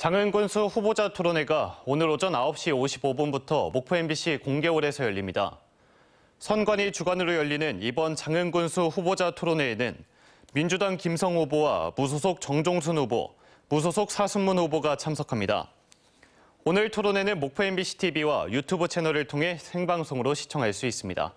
장은권수 후보자 토론회가 오늘 오전 9시 55분부터 목포 MBC 공개홀에서 열립니다. 선관위 주관으로 열리는 이번 장은권수 후보자 토론회에는 민주당 김성 후보와 무소속 정종순 후보, 무소속 사순문 후보가 참석합니다. 오늘 토론회는 목포 MBC TV와 유튜브 채널을 통해 생방송으로 시청할 수 있습니다.